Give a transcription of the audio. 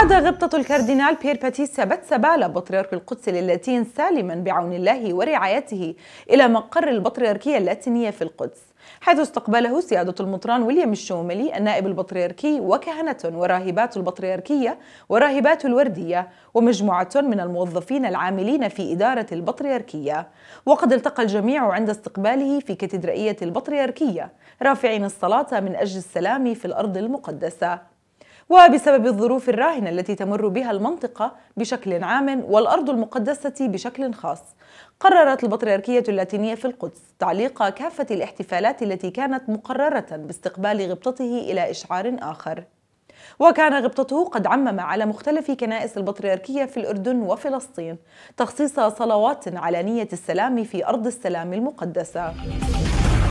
عاد غبطة الكاردينال بيير باتيسا باتسابالا بطريرك القدس اللاتين سالما بعون الله ورعايته إلى مقر البطريركية اللاتينية في القدس حيث استقبله سيادة المطران ويليام الشوملي النائب البطريركي وكهنة وراهبات البطريركية وراهبات الوردية ومجموعة من الموظفين العاملين في إدارة البطريركية وقد التقى الجميع عند استقباله في كاتدرائية البطريركية رافعين الصلاة من أجل السلام في الأرض المقدسة وبسبب الظروف الراهنة التي تمر بها المنطقة بشكل عام والأرض المقدسة بشكل خاص قررت البطريركية اللاتينية في القدس تعليق كافة الاحتفالات التي كانت مقررة باستقبال غبطته إلى إشعار آخر وكان غبطته قد عمم على مختلف كنائس البطريركية في الأردن وفلسطين تخصيص صلوات على نية السلام في أرض السلام المقدسة